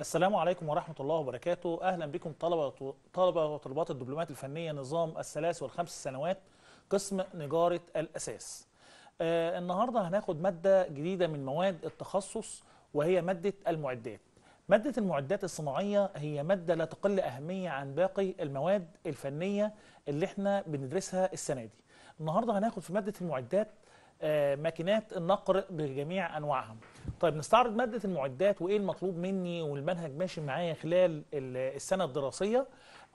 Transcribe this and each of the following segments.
السلام عليكم ورحمة الله وبركاته أهلا بكم طلبة طلبة وطلبات الدبلومات الفنية نظام الثلاث والخمس سنوات قسم نجارة الأساس آه النهاردة هناخد مادة جديدة من مواد التخصص وهي مادة المعدات مادة المعدات الصناعية هي مادة لا تقل أهمية عن باقي المواد الفنية اللي احنا بندرسها السنة دي النهاردة هناخد في مادة المعدات آه، ماكينات النقر بجميع انواعها طيب نستعرض ماده المعدات وايه المطلوب مني والمنهج ماشي معايا خلال السنه الدراسيه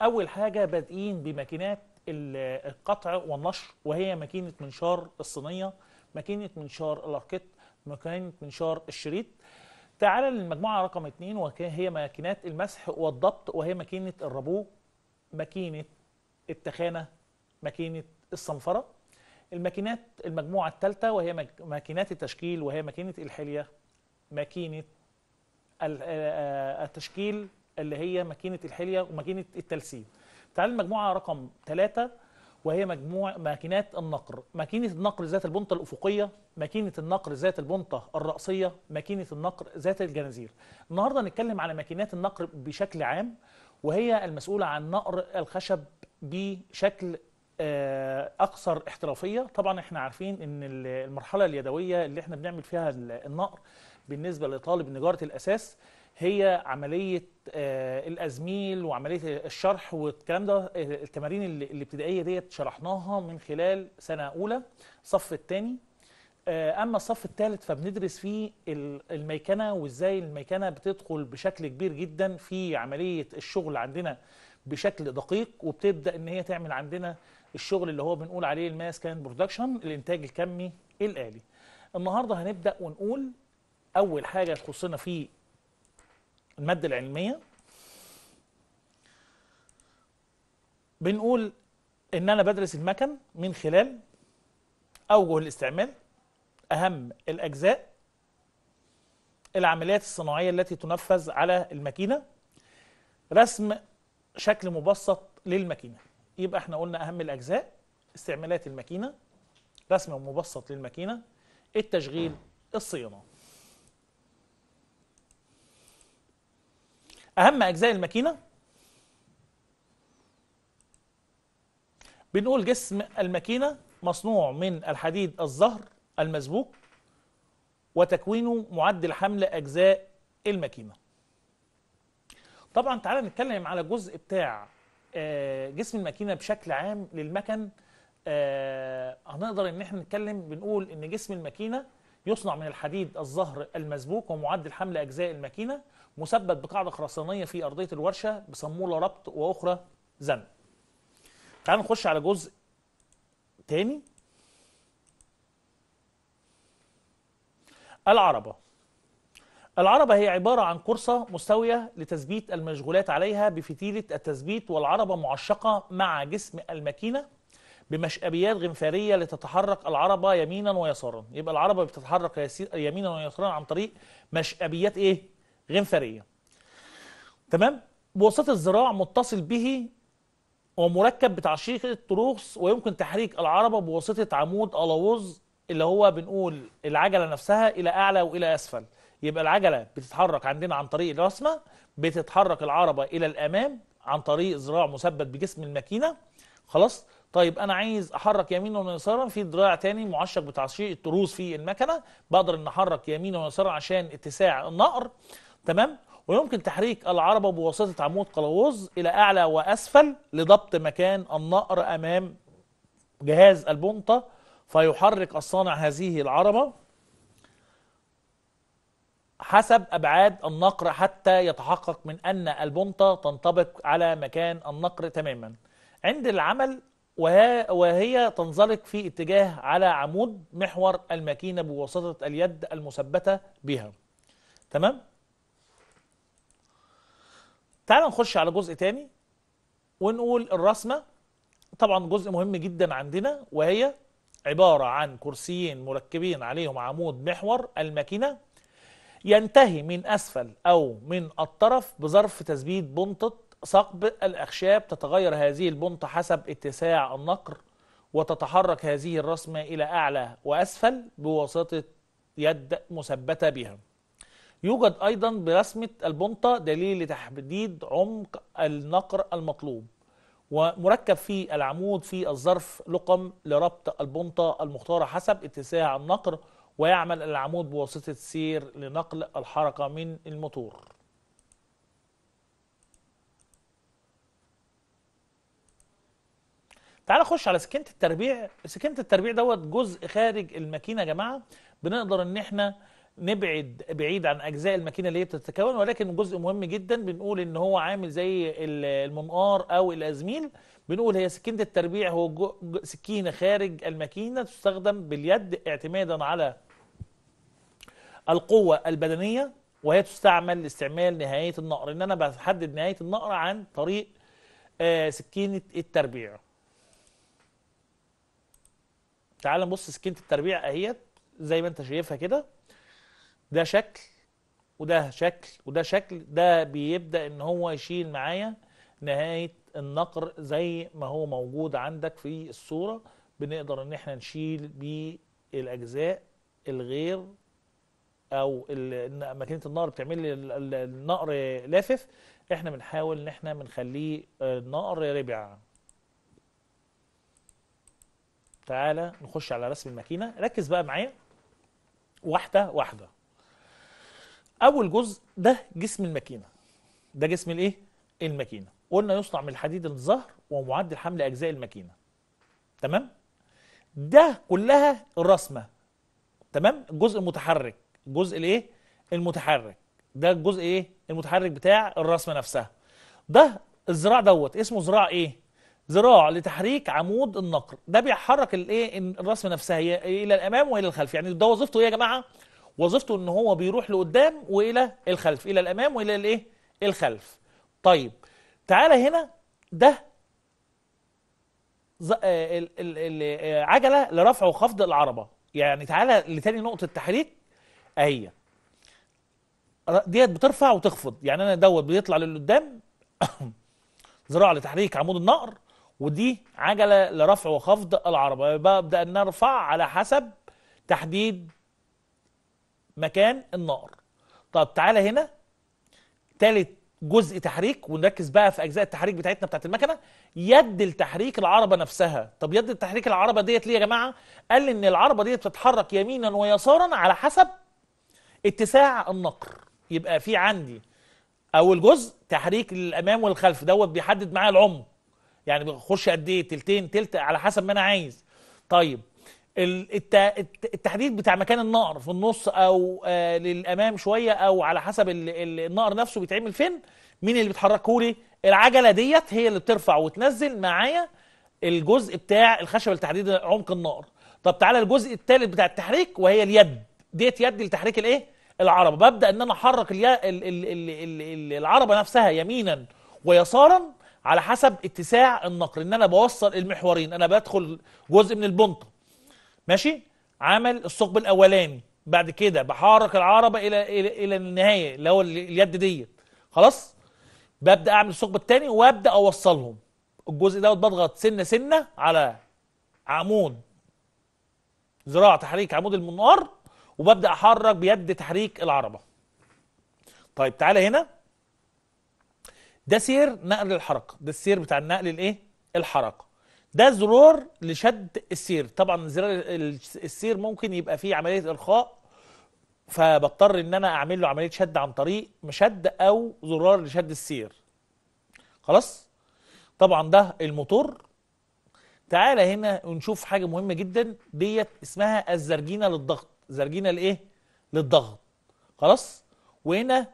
اول حاجه بادئين بماكينات القطع والنشر وهي ماكينه منشار الصينيه ماكينه منشار الاركيت ماكينه منشار الشريط تعال للمجموعه رقم اثنين وهي ماكينات المسح والضبط وهي ماكينه الربو، ماكينه التخانه ماكينه الصنفره الماكينات المجموعة الثالثة وهي ماكينات التشكيل وهي ماكينة الحلية ماكينة آه، آه، التشكيل اللي هي ماكينة الحلية وماكينة التلسين تعال المجموعة رقم ثلاثة وهي مجموع ماكينات النقر ماكينة النقر ذات البنطة الأفقية ماكينة النقر ذات البنطة الرأسية ماكينة النقر ذات الجنازير النهاردة نتكلم على ماكينات النقر بشكل عام وهي المسؤولة عن نقر الخشب بشكل اكثر آه، احترافيه طبعا احنا عارفين ان المرحله اليدويه اللي احنا بنعمل فيها النقر بالنسبه لطالب نجاره الاساس هي عمليه آه، الازميل وعمليه الشرح والكلام ده التمارين الابتدائيه ديت شرحناها من خلال سنه اولى صف الثاني آه، اما الصف الثالث فبندرس فيه الميكنه وازاي الميكنه بتدخل بشكل كبير جدا في عمليه الشغل عندنا بشكل دقيق وبتبدا ان هي تعمل عندنا الشغل اللي هو بنقول عليه الماس كان برودكشن الانتاج الكمي الالي النهارده هنبدا ونقول اول حاجه تخصنا في الماده العلميه بنقول ان انا بدرس المكن من خلال اوجه الاستعمال اهم الاجزاء العمليات الصناعيه التي تنفذ على الماكينه رسم شكل مبسط للماكينه يبقى احنا قلنا اهم الاجزاء استعمالات الماكينه رسم مبسط للماكينه التشغيل الصيانه اهم اجزاء الماكينه بنقول جسم الماكينه مصنوع من الحديد الزهر المسبوك وتكوينه معدل حمل اجزاء الماكينه طبعا تعالى نتكلم على الجزء بتاع آه، جسم الماكينه بشكل عام للمكن آه، هنقدر ان احنا نتكلم بنقول ان جسم الماكينه يصنع من الحديد الظهر المسبوك ومعدل حمل اجزاء الماكينه مثبت بقاعده خرسانيه في ارضيه الورشه بصموله ربط واخرى زن تعال نخش على جزء تاني العربه العربة هي عبارة عن قرصة مستوية لتثبيت المشغولات عليها بفتيلة التثبيت والعربة معشقة مع جسم الماكينة بمشأبيات غنفارية لتتحرك العربة يمينا ويسارا يبقى العربة بتتحرك يمينا ويسارا عن طريق مشأبيات ايه؟ غنفارية تمام؟ بواسطة الذراع متصل به ومركب بتعشيق التروس ويمكن تحريك العربة بواسطة عمود ألاوز اللي هو بنقول العجلة نفسها إلى أعلى وإلى أسفل يبقى العجله بتتحرك عندنا عن طريق الرسمه بتتحرك العربه الى الامام عن طريق ذراع مثبت بجسم الماكينه خلاص طيب انا عايز احرك يمينا ويسارا في ذراع تاني معشق بتعشيق التروس في المكنه بقدر ان احرك يمينا ويسارا عشان اتساع النقر تمام ويمكن تحريك العربه بواسطه عمود قلاوز الى اعلى واسفل لضبط مكان النقر امام جهاز البنطه فيحرك الصانع هذه العربه حسب أبعاد النقر حتى يتحقق من أن البنطة تنطبق على مكان النقر تماما عند العمل وهي تنزلق في اتجاه على عمود محور الماكينة بواسطة اليد المثبتة بها تمام؟ تعال نخش على جزء تاني ونقول الرسمة طبعا جزء مهم جدا عندنا وهي عبارة عن كرسيين مركبين عليهم عمود محور الماكينة ينتهي من أسفل أو من الطرف بظرف تثبيت بنطة ثقب الأخشاب تتغير هذه البنطة حسب اتساع النقر وتتحرك هذه الرسمة إلى أعلى وأسفل بواسطة يد مثبتة بها يوجد أيضا برسمة البنطة دليل لتحديد عمق النقر المطلوب ومركب في العمود في الظرف لقم لربط البنطة المختارة حسب اتساع النقر ويعمل العمود بواسطة سير لنقل الحركة من الموتور تعال نخش على سكينة التربيع سكينة التربيع دوت جزء خارج الماكينة يا جماعة بنقدر ان احنا نبعد بعيد عن اجزاء الماكينه اللي هي بتتكون ولكن جزء مهم جدا بنقول ان هو عامل زي المنقار او الازميل بنقول هي سكينة التربيع هو سكينة خارج الماكينة تستخدم باليد اعتمادا على القوة البدنية وهي تستعمل لاستعمال نهاية النقر ان انا بحدد نهاية النقر عن طريق آه، سكينة التربيع تعال نبص سكينة التربيع اهيت زي ما انت شايفها كده ده شكل وده شكل وده شكل ده بيبدأ ان هو يشيل معايا نهاية النقر زي ما هو موجود عندك في الصورة بنقدر ان احنا نشيل بيه الاجزاء الغير او ماكينه النقر بتعمل لي النقر لافف احنا بنحاول ان احنا بنخليه آه، نقر ربع تعالى نخش على رسم الماكينه ركز بقى معايا واحده واحده اول جزء ده جسم الماكينه ده جسم الايه الماكينه قلنا يصنع من الحديد الظهر ومعدل حمل اجزاء الماكينه تمام ده كلها الرسمه تمام الجزء المتحرك الجزء الايه المتحرك ده الجزء ايه المتحرك بتاع الرسمه نفسها ده الذراع دوت اسمه ذراع ايه ذراع لتحريك عمود النقر ده بيحرك الايه الرسمه نفسها هي الى الامام والى الخلف يعني ده وظيفته ايه يا جماعه وظيفته ان هو بيروح لقدام والى الخلف الى الامام والى الايه الخلف طيب تعالى هنا ده آه، آه، عجله لرفع وخفض العربه يعني تعالى لتاني نقطه تحريك اهي ديت بترفع وتخفض يعني انا دوت بيطلع للقدام ذراع لتحريك عمود النقر ودي عجله لرفع وخفض العربه ببدا ان ارفع على حسب تحديد مكان النقر طب تعالى هنا تالت جزء تحريك ونركز بقى في اجزاء التحريك بتاعتنا بتاعت المكنه يد التحريك العربه نفسها طب يد التحريك العربه ديت ليه يا جماعه قال ان العربه ديت بتتحرك يمينا ويسارا على حسب اتساع النقر يبقى في عندي اول جزء تحريك للامام والخلف دوت بيحدد معايا العمق يعني بخش قد ايه تلتين تلت على حسب ما انا عايز طيب التحديد بتاع مكان النقر في النص او آه، للامام شويه او على حسب النقر نفسه بيتعمل فين مين اللي بيتحركه لي العجله ديت هي اللي بترفع وتنزل معايا الجزء بتاع الخشب لتحديد عمق النقر طب تعالى الجزء الثالث بتاع التحريك وهي اليد ديت يد لتحريك الايه العربه ببدا ان انا احرك العربه نفسها يمينا ويسارا على حسب اتساع النقر ان انا بوصل المحورين انا بدخل جزء من البنطه ماشي عمل الثقب الاولاني بعد كده بحرك العربه الى الى, إلى النهايه اللي هو اليد ديت خلاص ببدا اعمل الثقب الثاني وابدا اوصلهم الجزء دوت بضغط سنه سنه على عمود ذراع تحريك عمود المنار وببدا احرك بيد تحريك العربه طيب تعالى هنا ده سير نقل الحركه ده السير بتاع النقل الايه الحركه ده زرار لشد السير طبعا زرار السير ممكن يبقى فيه عمليه ارخاء فبضطر ان انا اعمل له عمليه شد عن طريق مشد او زرار لشد السير خلاص طبعا ده الموتور تعالى هنا ونشوف حاجه مهمه جدا ديت اسمها الزرجينه للضغط زرجينه لايه للضغط خلاص وهنا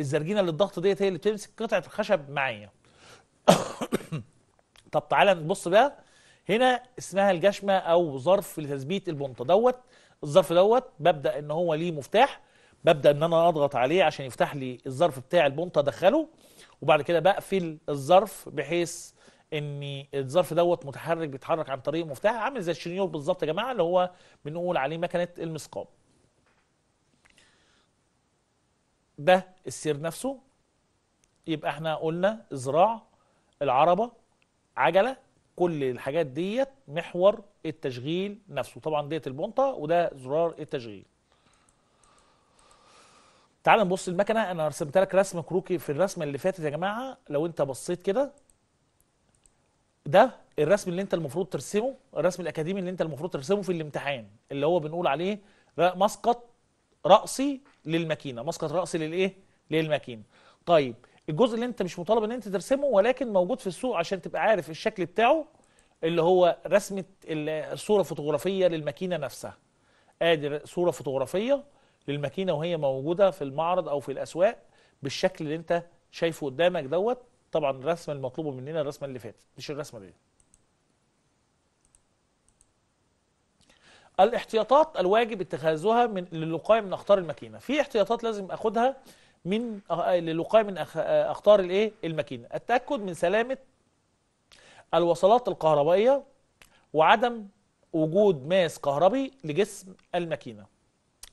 الزرجينه للضغط ديت هي اللي بتمسك قطعه الخشب معايا طب تعالى نبص بقى هنا اسمها الجشمه او ظرف لتثبيت البنطه دوت الظرف دوت ببدا ان هو ليه مفتاح ببدا ان انا اضغط عليه عشان يفتح لي الظرف بتاع البنطه ادخله وبعد كده بقفل الظرف بحيث ان الظرف دوت متحرك بيتحرك عن طريق مفتاح عامل زي الشنيور بالظبط يا جماعه اللي هو بنقول عليه مكنه المسقاب ده السير نفسه يبقى احنا قلنا ذراع العربه عجله كل الحاجات ديت محور التشغيل نفسه طبعا ديت البنطه وده زرار التشغيل تعال نبص المكنه انا رسمت لك رسم كروكي في الرسمه اللي فاتت يا جماعه لو انت بصيت كده ده الرسم اللي انت المفروض ترسمه الرسم الاكاديمي اللي انت المفروض ترسمه في الامتحان اللي هو بنقول عليه مسقط راسي للماكينه مسقط راسي للايه للماكينه طيب الجزء اللي انت مش مطالب ان انت ترسمه ولكن موجود في السوق عشان تبقى عارف الشكل بتاعه اللي هو رسمه الصوره فوتوغرافيه للماكينه نفسها ادي صوره فوتوغرافيه للماكينه وهي موجوده في المعرض او في الاسواق بالشكل اللي انت شايفه قدامك دوت طبعا الرسمه المطلوبه مننا الرسمه اللي فاتت مش الرسمه دي الاحتياطات الواجب اتخاذها من للوقايه من اخطار الماكينه في احتياطات لازم اخدها من للوقايه من اخطار الايه الماكينه التاكد من سلامه الوصلات الكهربائيه وعدم وجود ماس كهربي لجسم الماكينه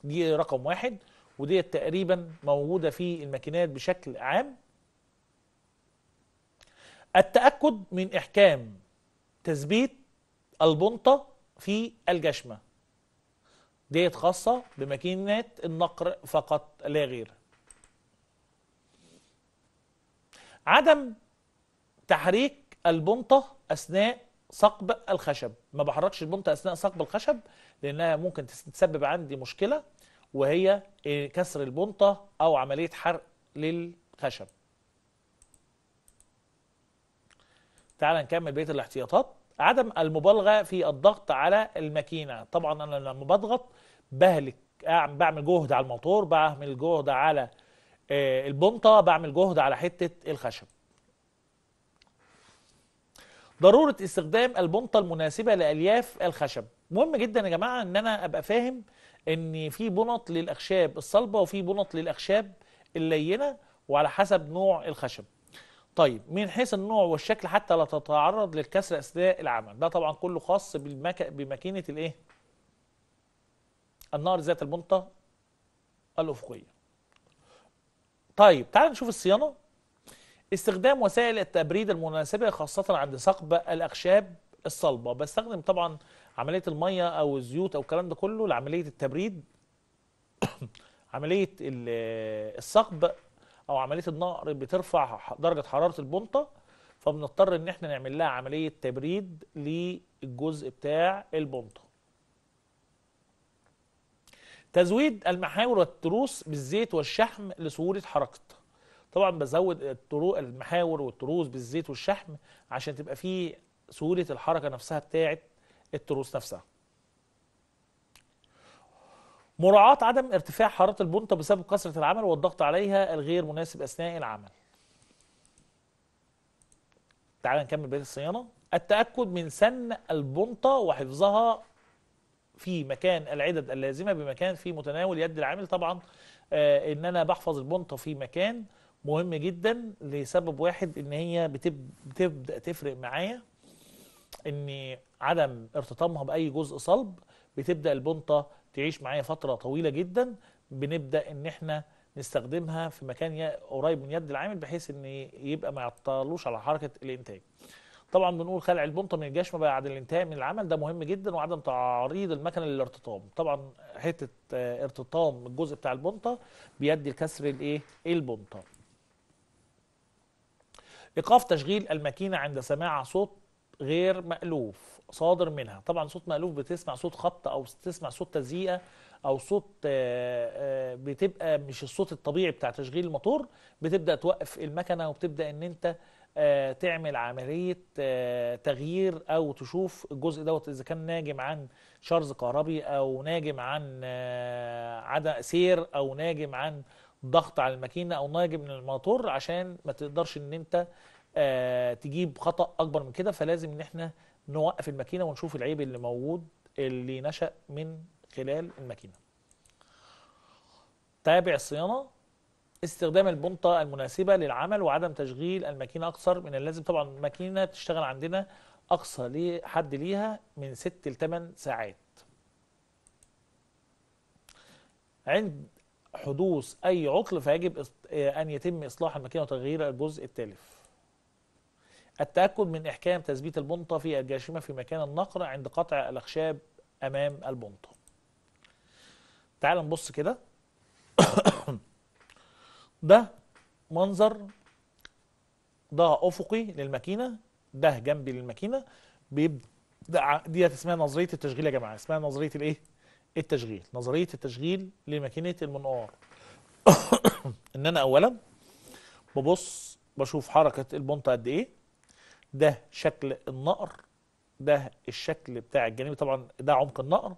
دي رقم واحد ودي تقريبا موجوده في الماكينات بشكل عام التاكد من احكام تثبيت البنطه في الجشمه ديت خاصه بماكينات النقر فقط لا غير عدم تحريك البنطه اثناء ثقب الخشب ما بحركش البنطه اثناء ثقب الخشب لانها ممكن تسبب عندي مشكله وهي كسر البنطة أو عملية حرق للخشب تعال نكمل بقية الاحتياطات عدم المبالغة في الضغط على الماكينة طبعا أنا لما بضغط بهلك بعمل جهد على الموتور بعمل جهد على آه، البنطه بعمل جهد على حته الخشب ضروره استخدام البنطه المناسبه لالياف الخشب مهم جدا يا جماعه ان انا ابقى فاهم ان في بنط للاخشاب الصلبه وفي بنط للاخشاب اللينه وعلى حسب نوع الخشب طيب من حيث النوع والشكل حتى لا تتعرض للكسر اثناء العمل ده طبعا كله خاص بالمك... بماكينه الايه النار ذات البنطه الافقيه طيب تعال نشوف الصيانة استخدام وسائل التبريد المناسبة خاصة عند ثقب الأخشاب الصلبة بستخدم طبعا عملية المية أو الزيوت أو الكلام ده كله لعملية التبريد عملية الثقب أو عملية النقر بترفع درجة حرارة البنطة فبنضطر إن احنا نعمل لها عملية تبريد للجزء بتاع البنطة تزويد المحاور والتروس بالزيت والشحم لسهولة حركته طبعا بزود المحاور والتروس بالزيت والشحم عشان تبقى فيه سهولة الحركة نفسها بتاعة التروس نفسها مراعاة عدم ارتفاع حرارة البنطة بسبب كثرة العمل والضغط عليها الغير مناسب أثناء العمل تعال نكمل بقية الصيانة التأكد من سن البنطة وحفظها في مكان العدد اللازمة بمكان في متناول يد العامل طبعا آه، ان انا بحفظ البنطة في مكان مهم جدا لسبب واحد ان هي بتب بتبدأ تفرق معايا ان عدم ارتطامها باي جزء صلب بتبدأ البنطة تعيش معايا فترة طويلة جدا بنبدأ ان احنا نستخدمها في مكان قريب من يد العامل بحيث ان يبقى ما يعطلوش على حركة الانتاج طبعا بنقول خلع البنطه من الجشم بعد الانتهاء من العمل ده مهم جدا وعدم تعريض المكنه للارتطام طبعا حته آه، ارتطام الجزء بتاع البنطه بيدي لكسر الايه البنطه ايقاف تشغيل الماكينه عند سماع صوت غير مألوف صادر منها طبعا صوت مألوف بتسمع صوت خبط او تسمع صوت تزييقه او صوت آه، آه، بتبقى مش الصوت الطبيعي بتاع تشغيل الموتور بتبدا توقف المكنه وبتبدا ان انت آه، تعمل عملية آه، تغيير أو تشوف الجزء دوت إذا كان ناجم عن شرز كهربي أو ناجم عن آه، عدم سير أو ناجم عن ضغط على الماكينة أو ناجم من الموتور عشان ما تقدرش إن أنت تجيب خطأ أكبر من كده فلازم إن إحنا نوقف الماكينة ونشوف العيب اللي موجود اللي نشأ من خلال الماكينة تابع الصيانة استخدام البنطة المناسبة للعمل وعدم تشغيل الماكينة أكثر من اللازم طبعا الماكينة تشتغل عندنا أقصى حد ليها من 6 ل 8 ساعات عند حدوث أي عطل فيجب آه، أن يتم إصلاح الماكينة وتغيير الجزء التالف التأكد من إحكام تثبيت البنطة في الجاشمة في مكان النقر عند قطع الأخشاب أمام البنطة تعال نبص كده ده منظر ده افقي للماكينه ده جنبي للماكينه بيبدا دي اسمها نظريه التشغيل يا جماعه اسمها نظريه الايه؟ التشغيل نظريه التشغيل لماكينه المنقار ان انا اولا ببص بشوف حركه البنطه قد ايه ده شكل النقر ده الشكل بتاع الجانبي طبعا ده عمق النقر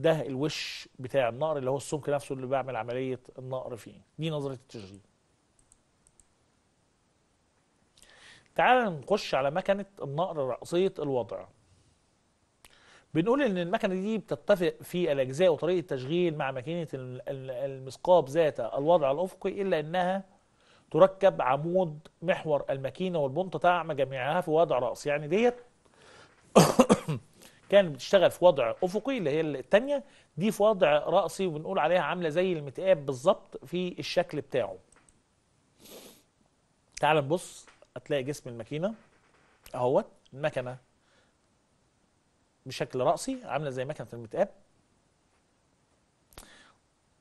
ده الوش بتاع النقر اللي هو السمك نفسه اللي بعمل عملية النقر فيه دي نظرية التشغيل تعال نخش على مكنة النقر رأسية الوضع بنقول ان المكنه دي بتتفق في الاجزاء وطريقه التشغيل مع ماكينه المثقاب ذات الوضع الافقي الا انها تركب عمود محور الماكينه والبنطه تعمى جميعها في وضع راس يعني ديت كانت بتشتغل في وضع افقي اللي هي الثانيه دي في وضع راسي وبنقول عليها عامله زي المتقاب بالظبط في الشكل بتاعه تعال نبص هتلاقي جسم الماكينه اهوت المكنه بشكل راسي عامله زي مكنه المتقاب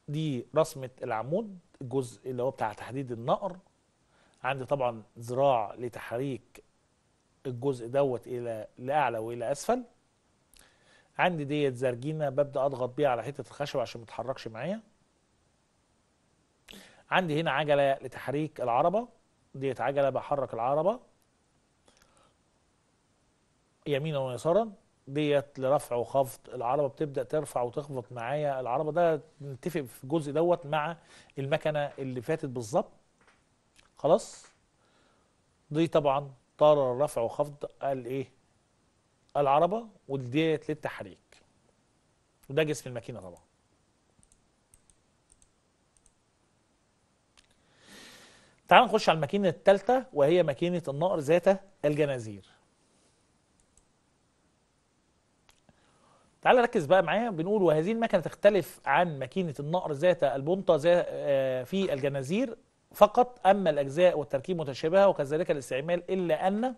دي رسمه العمود الجزء اللي هو بتاع تحديد النقر عندي طبعا ذراع لتحريك الجزء دوت الى لاعلى والى اسفل عندي ديت زرجينه ببدا اضغط بيها على حته الخشب عشان ما تتحركش معايا عندي هنا عجله لتحريك العربه ديت عجله بحرك العربه يمينا ويسارا ديت لرفع وخفض العربه بتبدا ترفع وتخفض معايا العربه ده نتفق في الجزء دوت مع المكنه اللي فاتت بالظبط خلاص دي طبعا طار الرفع وخفض قال ايه العربه وديت للتحريك وده جس في الماكينه طبعا تعال نخش على الماكينه الثالثه وهي ماكينه النقر ذات الجنازير تعال ركز بقى معايا بنقول وهذه المكنه تختلف عن ماكينه النقر ذات البنطه ذات آه، في الجنازير فقط اما الاجزاء والتركيب متشابهه وكذلك الاستعمال الا ان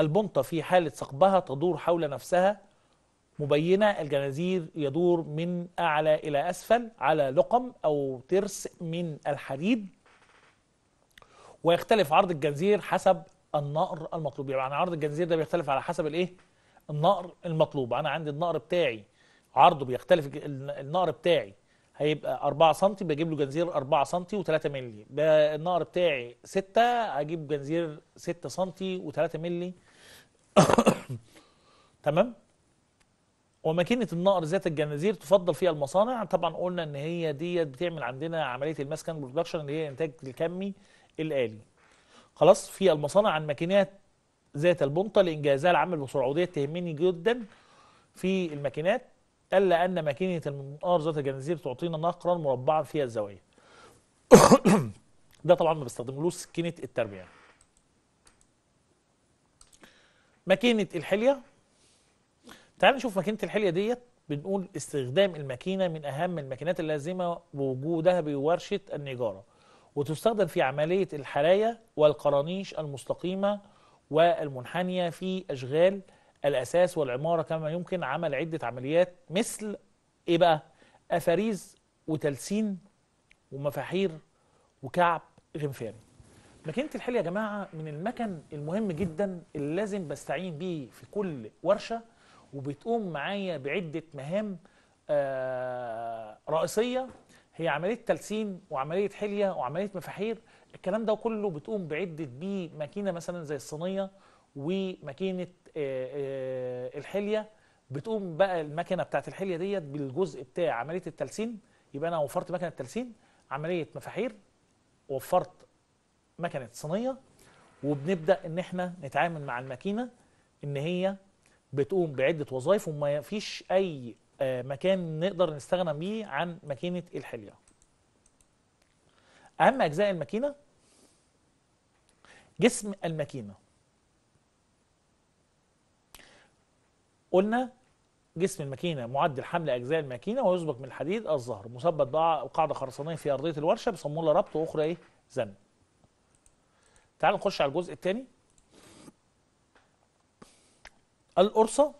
البنطة في حالة ثقبها تدور حول نفسها مبينة الجنازير يدور من أعلى إلى أسفل على لقم أو ترس من الحديد ويختلف عرض الجنزير حسب النقر المطلوب يعني عرض الجنزير ده بيختلف على حسب الايه النقر المطلوب انا عندي النقر بتاعي عرضه بيختلف النقر بتاعي هيبقى 4 سم بجيب له جنزير 4 سم و3 مللي النقر بتاعي 6 هجيب جنزير 6 سم و3 مللي تمام وماكينه النقر ذات الجنازير تفضل فيها المصانع طبعا قلنا ان هي ديت بتعمل عندنا عمليه المسكن برودكشن اللي هي انتاج الكمي الالي خلاص في المصانع عن ماكينات ذات البنطه لانجازها العمل بصعوديه تهمني جدا في الماكينات الا ان ماكينه النقر ذات الجنازير تعطينا نقرا مربعا فيها الزوايا ده طبعا ما بستخدملوش سكينه التربية ماكينه الحليه تعال نشوف ماكينه الحليه ديت بنقول استخدام الماكينه من اهم الماكينات اللازمه وجودها بورشه النجاره وتستخدم في عمليه الحلايا والقرانيش المستقيمه والمنحنيه في اشغال الاساس والعماره كما يمكن عمل عده عمليات مثل ايه بقى افاريز وتلسين ومفاحير وكعب غنفاني ماكينه الحل يا جماعه من المكن المهم جدا اللي لازم بستعين بيه في كل ورشه وبتقوم معايا بعده مهام آه رئيسيه هي عمليه تلسين وعمليه حليه وعمليه مفاحير الكلام ده كله بتقوم بعده بيه ماكينه مثلا زي الصينيه وماكينه آه، آه، الحليه بتقوم بقى المكنه بتاعت الحليه ديت بالجزء بتاع عمليه التلسين يبقى انا وفرت مكنه التلسين عمليه مفاحير وفرت مكنه صينيه وبنبدا ان احنا نتعامل مع الماكينه ان هي بتقوم بعده وظائف وما فيش اي آه، مكان نقدر نستغنى بيه عن ماكينه الحليه اهم اجزاء الماكينه جسم الماكينه قلنا جسم الماكينه معدل حمل اجزاء الماكينه ويسبق من الحديد الظهر مثبت بقاعده خرسانيه في ارضيه الورشه بيسموها ربط واخرى ايه زن تعال نخش على الجزء الثاني القرصة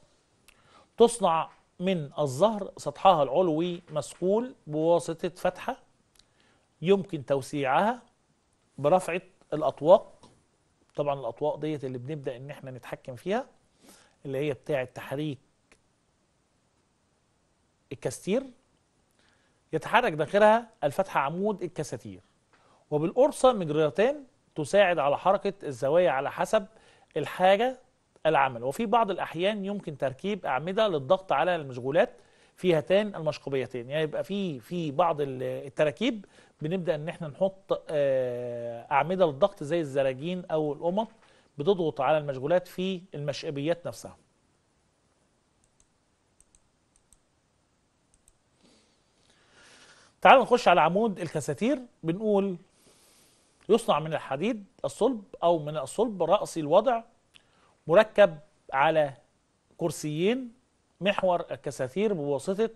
تصنع من الظهر سطحها العلوي مسقول بواسطة فتحة يمكن توسيعها برفعة الأطواق طبعا الأطواق ديت اللي بنبدأ إن احنا نتحكم فيها اللي هي بتاعة تحريك الكاستير يتحرك داخلها الفتحة عمود الكساتير وبالقرصة مجريتان تساعد على حركة الزوايا على حسب الحاجة العمل وفي بعض الأحيان يمكن تركيب أعمدة للضغط على المشغولات في هاتين المشقوبيتين يعني يبقى في في بعض التراكيب بنبدأ إن احنا نحط آه، أعمدة للضغط زي الزراجين أو القمط بتضغط على المشغولات في المشقبيات نفسها تعالوا نخش على عمود الكساتير بنقول يصنع من الحديد الصلب أو من الصلب رأسي الوضع مركب على كرسيين محور الكساتير بواسطة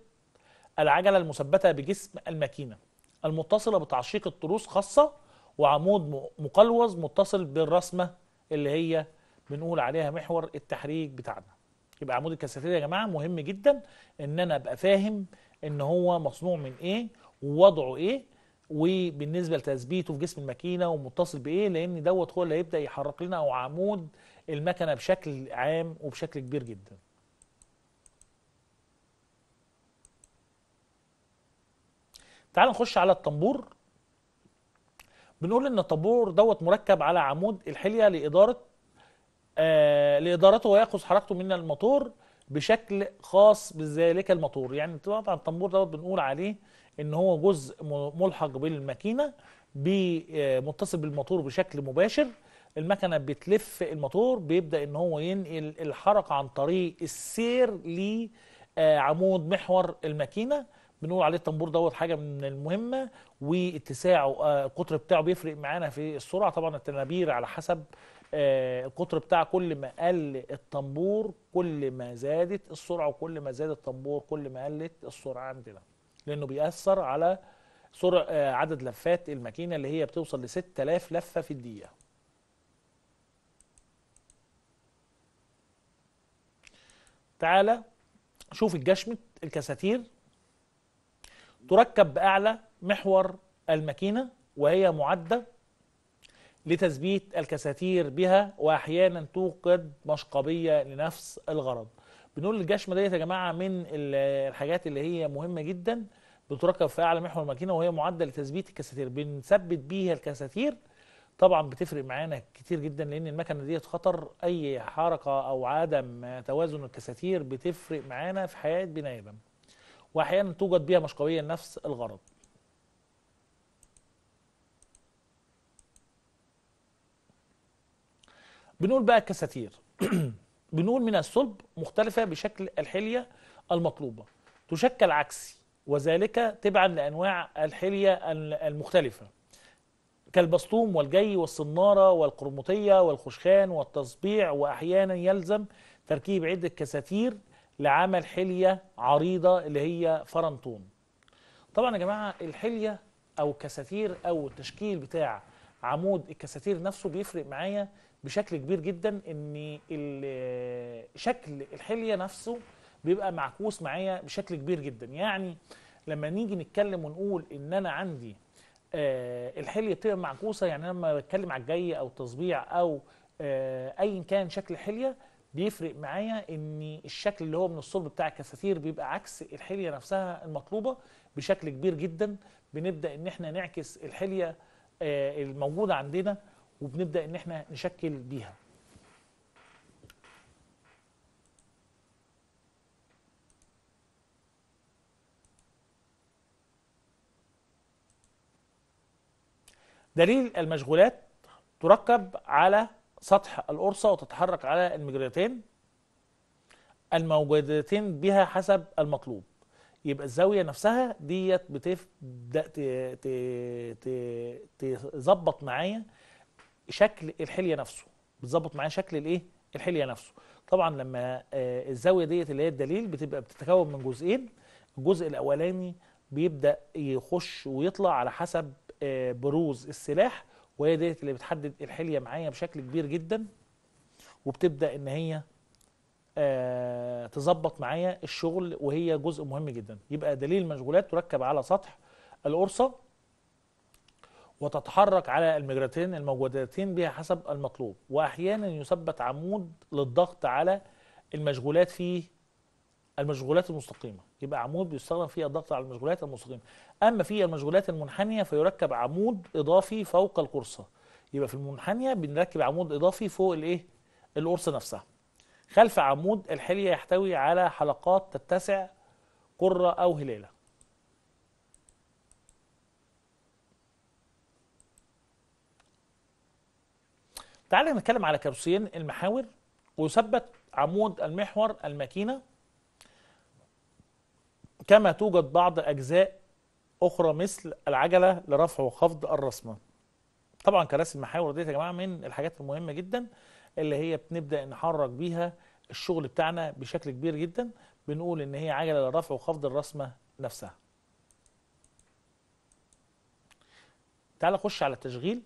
العجلة المثبتة بجسم الماكينة المتصلة بتعشيق التروس خاصة وعمود مقلوز متصل بالرسمة اللي هي بنقول عليها محور التحريك بتاعنا يبقى عمود الكساتير يا جماعة مهم جدا ان انا ابقى فاهم ان هو مصنوع من ايه ووضعه ايه وبالنسبه لتثبيته في جسم الماكينه ومتصل بايه لان دوت هو اللي هيبدا يحرك لنا او عمود المكنه بشكل عام وبشكل كبير جدا تعال نخش على الطنبور بنقول ان الطنبور دوت مركب على عمود الحليه لاداره آه لادارته وياخذ حركته من الموتور بشكل خاص بذلك الموتور يعني طبعا الطنبور دوت بنقول عليه ان هو جزء ملحق بالماكينه آه، متصل بالموتور بشكل مباشر المكنه بتلف الموتور بيبدا ان هو ينقل الحركه عن طريق السير لعمود آه، محور الماكينه بنقول عليه الطنبور دوت حاجه من المهمه واتساعه آه، القطر بتاعه بيفرق معانا في السرعه طبعا التنابير على حسب القطر بتاع كل ما قل الطنبور كل ما زادت السرعه وكل ما زاد الطنبور كل ما قلت السرعه عندنا لانه بيأثر على سرعة آه، عدد لفات الماكينة اللي هي بتوصل ل 6000 لفة في الدقيقة تعالى شوف الجشمة الكساتير تركب بأعلى محور الماكينة وهي معدة لتثبيت الكساتير بها وأحيانا توقد مشقبية لنفس الغرض بنقول الجشمه ديت يا جماعه من الحاجات اللي هي مهمه جدا بتركب في اعلى محور الماكينه وهي معدل تثبيت الكساتير بنثبت بيها الكساتير طبعا بتفرق معانا كتير جدا لان المكنه ديت خطر اي حركه او عدم توازن الكساتير بتفرق معانا في حياه بني ادم واحيانا توجد بيها مشقويه لنفس الغرض بنقول بقى الكساتير بنقول من الصلب مختلفة بشكل الحلية المطلوبة تشكل عكسي وذلك تبعا لأنواع الحلية المختلفة كالبسطوم والجي والصنارة والقرمطية والخشخان والتصبيع وأحيانا يلزم تركيب عدة كساتير لعمل حلية عريضة اللي هي فرنتون طبعا يا جماعة الحلية أو الكساتير أو التشكيل بتاع عمود الكساتير نفسه بيفرق معايا بشكل كبير جدا ان شكل الحليه نفسه بيبقى معكوس معايا بشكل كبير جدا يعني لما نيجي نتكلم ونقول ان انا عندي آه، الحليه بتبقى معكوسه يعني لما بتكلم على الجي او التصبيع او آه، ايا كان شكل الحليه بيفرق معايا ان الشكل اللي هو من الصلب بتاع الكساتير بيبقى عكس الحليه نفسها المطلوبه بشكل كبير جدا بنبدا ان احنا نعكس الحليه آه، الموجوده عندنا وبنبدأ إن إحنا نشكل بيها دليل المشغولات تركب على سطح القرصة وتتحرك على المجريتين الموجودتين بها حسب المطلوب يبقى الزاوية نفسها ديت بتبدأ تظبط معايا شكل الحليه نفسه بتظبط معاه شكل الايه الحليه نفسه طبعا لما آه، الزاويه ديت اللي هي الدليل بتبقى بتتكون من جزئين الجزء الاولاني بيبدا يخش ويطلع على حسب آه، بروز السلاح وهي ديت اللي بتحدد الحليه معايا بشكل كبير جدا وبتبدا ان هي آه، تظبط معايا الشغل وهي جزء مهم جدا يبقى دليل المشغولات تركب على سطح القرصه وتتحرك على المجرتين الموجودتين بها حسب المطلوب واحيانا يثبت عمود للضغط على المشغولات في المشغولات المستقيمه يبقى عمود بيستخدم فيه الضغط على المشغولات المستقيمه اما في المشغولات المنحنيه فيركب عمود اضافي فوق القرصه يبقى في المنحنيه بنركب عمود اضافي فوق الايه القرصه نفسها خلف عمود الحليه يحتوي على حلقات تتسع قره او هلاله تعالى نتكلم على كرسيين المحاور ويثبت عمود المحور الماكينة كما توجد بعض أجزاء أخرى مثل العجلة لرفع وخفض الرسمة طبعا كراسي المحاور دي يا جماعة من الحاجات المهمة جدا اللي هي بنبدأ نحرك بيها الشغل بتاعنا بشكل كبير جدا بنقول إن هي عجلة لرفع وخفض الرسمة نفسها تعالى خش على التشغيل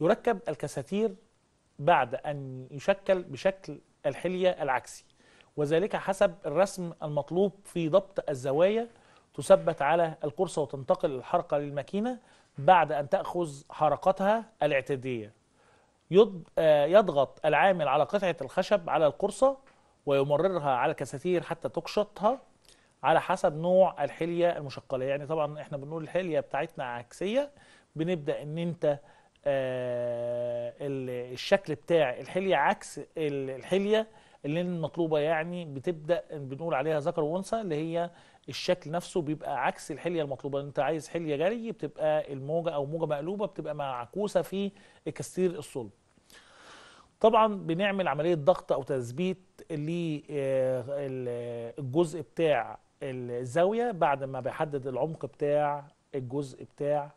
يركب الكساتير بعد أن يشكل بشكل الحلية العكسي وذلك حسب الرسم المطلوب في ضبط الزوايا تثبت على القرصة وتنتقل الحركة للماكينة بعد أن تأخذ حركتها الاعتدية آه، يضغط العامل على قطعة الخشب على القرصة ويمررها على الكساتير حتى تقشطها على حسب نوع الحلية المشقلة يعني طبعا احنا بنقول الحلية بتاعتنا عكسية بنبدأ ان انت آه، الشكل بتاع الحليه عكس الحليه اللي المطلوبه يعني بتبدا بنقول عليها ذكر وانثى اللي هي الشكل نفسه بيبقى عكس الحليه المطلوبه انت عايز حليه جري بتبقى الموجه او موجه مقلوبه بتبقى معكوسه في الكستير الصلب طبعا بنعمل عمليه ضغط او تثبيت للجزء آه، بتاع الزاويه بعد ما بحدد العمق بتاع الجزء بتاع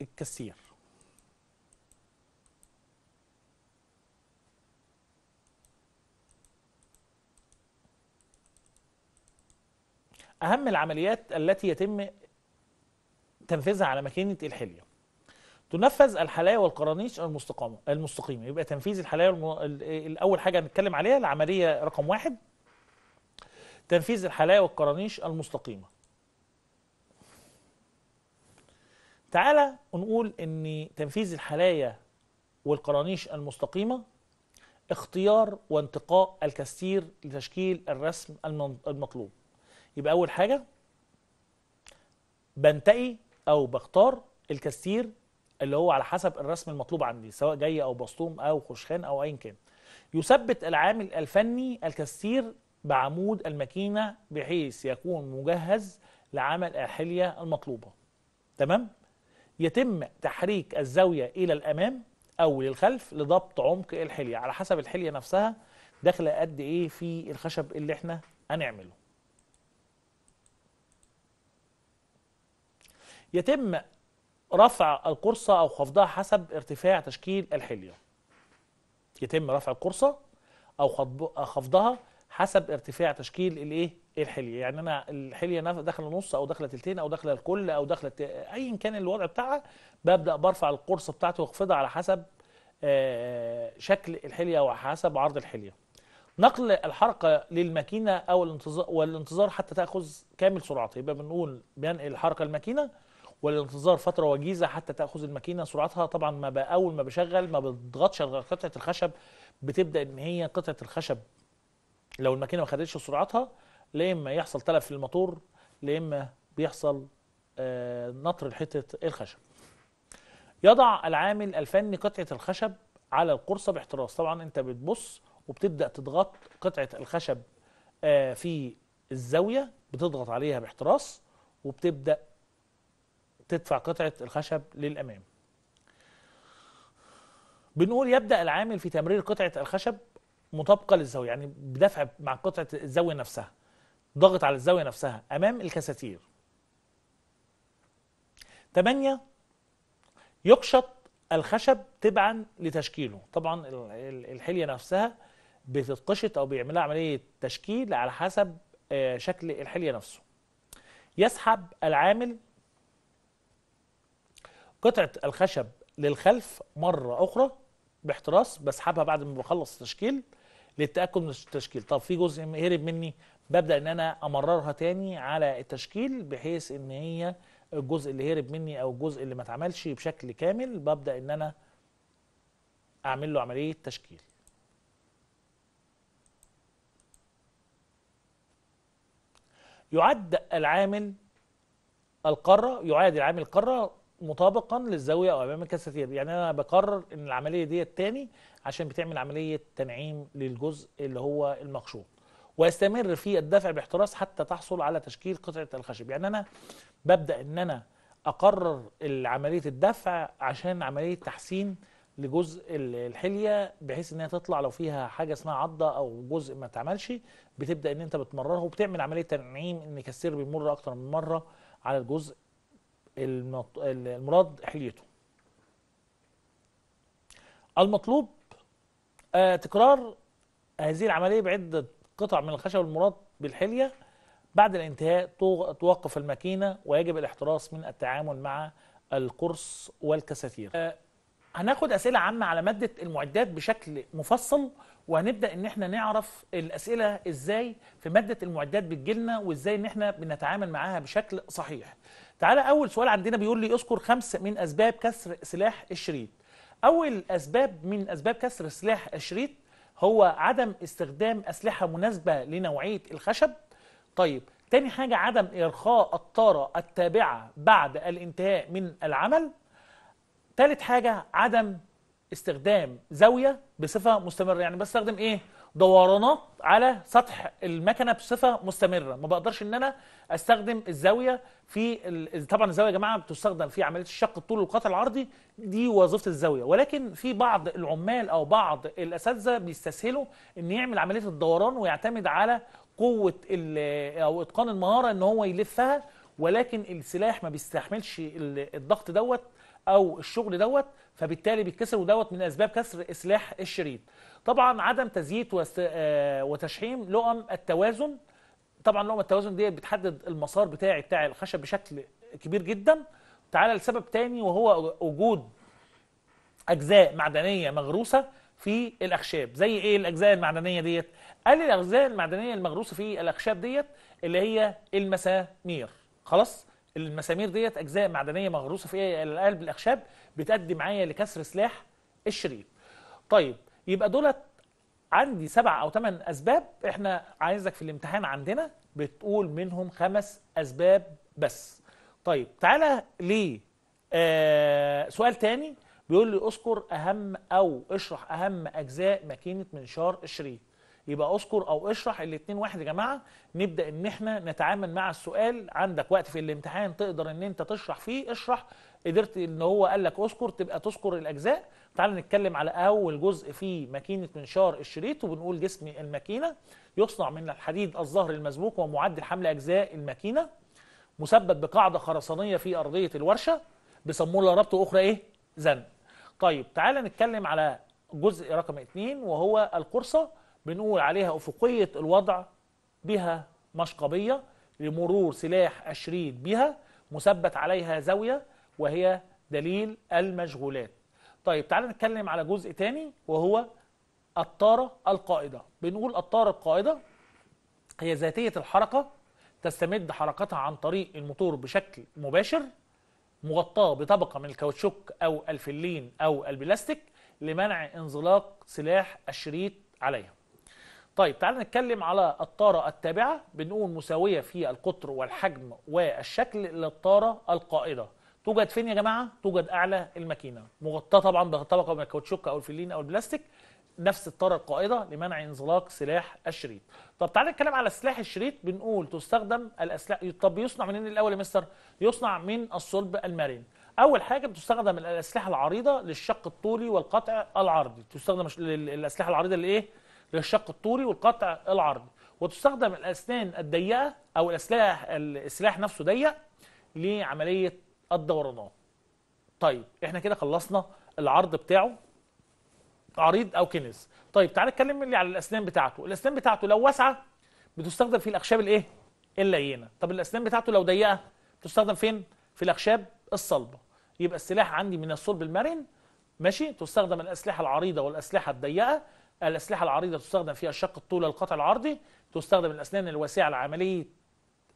الكثير أهم العمليات التي يتم تنفيذها على ماكينة الحلية تنفذ الحلايا والقرانيش المستقامة المستقيمة يبقى تنفيذ الحلايا والم... الأول حاجة هنتكلم عليها العملية رقم واحد تنفيذ الحلايا والقرانيش المستقيمة تعالى نقول ان تنفيذ الحلايا والقرانيش المستقيمة اختيار وانتقاء الكثير لتشكيل الرسم المطلوب يبقى أول حاجة بنتقي أو بختار الكاستير اللي هو على حسب الرسم المطلوب عندي سواء جاي أو بسطوم أو خشخان أو أيا كان يثبت العامل الفني الكاستير بعمود الماكينة بحيث يكون مجهز لعمل الحلية المطلوبة تمام؟ يتم تحريك الزاوية إلى الأمام أو للخلف لضبط عمق الحلية على حسب الحلية نفسها داخلة قد إيه في الخشب اللي إحنا هنعمله يتم رفع القرصة أو خفضها حسب ارتفاع تشكيل الحلية يتم رفع القرصة أو خفضها حسب ارتفاع تشكيل الايه الحليه يعني انا الحليه داخله نص او داخله تلتين او داخله الكل او داخله ايا كان الوضع بتاعها ببدا برفع القرص بتاعتي واخفضها على حسب آه، شكل الحليه وحسب عرض الحليه نقل الحركه للماكينه او الانتظار والانتظار حتى تاخذ كامل سرعتها يبقى بنقول بنقل الحركه للماكينة والانتظار فتره وجيزه حتى تاخذ الماكينه سرعتها طبعا ما بقى اول ما بشغل ما بتضغطش على قطعه الخشب بتبدا ان هي قطعه الخشب لو الماكينه ما خدتش سرعتها لا اما يحصل تلف في الموتور لا اما بيحصل آه، نطر لحته الخشب يضع العامل الفني قطعه الخشب على القرصه باحتراس طبعا انت بتبص وبتبدا تضغط قطعه الخشب آه، في الزاويه بتضغط عليها باحتراس وبتبدا تدفع قطعة الخشب للأمام بنقول يبدأ العامل في تمرير قطعة الخشب مطابقة للزاوية يعني بدفع مع قطعة الزاوية نفسها ضغط على الزاوية نفسها أمام الكساتير ثمانيه يقشط الخشب تبعا لتشكيله طبعا الحلية نفسها بتتقشط أو بيعملها عملية تشكيل على حسب آه، شكل الحلية نفسه يسحب العامل قطعه الخشب للخلف مره اخرى باحتراس بسحبها بعد ما بخلص التشكيل للتاكد من التشكيل طب في جزء هرب مني ببدا ان انا امررها تاني على التشكيل بحيث ان هي الجزء اللي هرب مني او الجزء اللي ما اتعملش بشكل كامل ببدا ان انا اعمل له عمليه تشكيل يعد العامل القارة يعاد العامل القارة مطابقا للزاويه او امام الكاسه يعني انا بقرر ان العمليه دي الثاني عشان بتعمل عمليه تنعيم للجزء اللي هو المقشوط واستمر في الدفع باحتراس حتى تحصل على تشكيل قطعه الخشب يعني انا ببدا ان انا اقرر عمليه الدفع عشان عمليه تحسين لجزء الحليه بحيث ان هي تطلع لو فيها حاجه اسمها عضه او جزء ما اتعملش بتبدا ان انت بتمرره وبتعمل عمليه تنعيم ان كسر بيمر اكتر من مره على الجزء المراد حليته المطلوب آه، تكرار هذه العملية بعدة قطع من الخشب المراد بالحلية بعد الانتهاء توقف الماكينة ويجب الاحتراس من التعامل مع القرص والكساتير آه، هناخد أسئلة عامة على مادة المعدات بشكل مفصل وهنبدأ إن إحنا نعرف الأسئلة إزاي في مادة المعدات بتجيلنا وإزاي إن إحنا بنتعامل معاها بشكل صحيح تعالى اول سؤال عندنا بيقول لي اذكر خمس من اسباب كسر سلاح الشريط اول اسباب من اسباب كسر سلاح الشريط هو عدم استخدام اسلحه مناسبه لنوعيه الخشب طيب تاني حاجه عدم ارخاء الطاره التابعه بعد الانتهاء من العمل تالت حاجه عدم استخدام زاويه بصفه مستمره يعني بستخدم ايه دورانات على سطح المكنه بصفه مستمره ما بقدرش ان انا استخدم الزاويه في ال... طبعا الزاويه يا جماعه بتستخدم في عمليه الشق الطول والقطع العرضي دي وظيفه الزاويه ولكن في بعض العمال او بعض الاساتذه بيستسهلوا ان يعمل عمليه الدوران ويعتمد على قوه ال... او اتقان المهاره ان هو يلفها ولكن السلاح ما بيستحملش الضغط دوت او الشغل دوت فبالتالي بيتكسر ودوت من اسباب كسر سلاح الشريط طبعا عدم تزييت آه، وتشحيم لقم التوازن طبعا لقم التوازن دي بتحدد المسار بتاعي بتاع الخشب بشكل كبير جدا تعالى لسبب تاني وهو وجود اجزاء معدنيه مغروسه في الاخشاب زي ايه الاجزاء المعدنيه ديت قال الاجزاء المعدنيه المغروسه في الاخشاب ديت اللي هي المسامير خلاص المسامير ديت اجزاء معدنيه مغروسه في قلب الاخشاب بتأدي معايا لكسر سلاح الشريط طيب يبقى دولت عندي سبع او ثمان اسباب احنا عايزك في الامتحان عندنا بتقول منهم خمس اسباب بس طيب تعالى ليه آه سؤال تاني بيقول لي اذكر اهم او اشرح اهم اجزاء ماكينه منشار الشريط يبقى اذكر او اشرح الاثنين واحد يا جماعه نبدا ان احنا نتعامل مع السؤال عندك وقت في الامتحان تقدر ان انت تشرح فيه اشرح قدرت ان هو قال لك اذكر تبقى تذكر الاجزاء تعال نتكلم على أول جزء في ماكينة منشار الشريط وبنقول جسم الماكينة يصنع من الحديد الظهر المسبوك ومعدل حمل أجزاء الماكينة مثبت بقاعدة خرسانية في أرضية الورشة بيسموه ربطة أخرى إيه؟ زن طيب تعال نتكلم على جزء رقم اتنين وهو القرصة بنقول عليها أفقية الوضع بها مشقبية لمرور سلاح الشريط بها مثبت عليها زاوية وهي دليل المشغولات طيب تعالى نتكلم على جزء تاني وهو الطارة القائدة بنقول الطارة القائدة هي ذاتية الحركة تستمد حركتها عن طريق الموتور بشكل مباشر مغطاة بطبقة من الكاوتشوك أو الفلين أو البلاستيك لمنع انزلاق سلاح الشريط عليها طيب تعالى نتكلم على الطارة التابعة بنقول مساوية في القطر والحجم والشكل للطارة القائدة توجد فين يا جماعه توجد اعلى الماكينه مغطاه طبعا بطبقه من الكاوتشوك او الفلين او البلاستيك نفس الطاره القائده لمنع انزلاق سلاح الشريط طب تعالى نتكلم على سلاح الشريط بنقول تستخدم الاسلاح طب يصنع منين الاول يا مستر يصنع من الصلب المرن اول حاجه بتستخدم الاسلحه العريضه للشق الطولي والقطع العرضي تستخدم الاسلحه العريضه لايه للشق الطولي والقطع العرضي وتستخدم الاسنان الضيقه او الاسلاح السلاح نفسه ضيق لعمليه الدورانات طيب احنا كده خلصنا العرض بتاعه عريض او كنز طيب تعالى اتكلم لي على الاسنان بتاعته الاسنان بتاعته لو واسعه بتستخدم في الاخشاب الايه اللينه طب الاسنان بتاعته لو ضيقه بتستخدم فين في الاخشاب الصلبه يبقى السلاح عندي من الصلب المرن ماشي تستخدم الاسلحه العريضه والاسلحه الضيقه الاسلحه العريضه تستخدم في الشق الطول القطع العرضي تستخدم الاسنان الواسعه لعمليه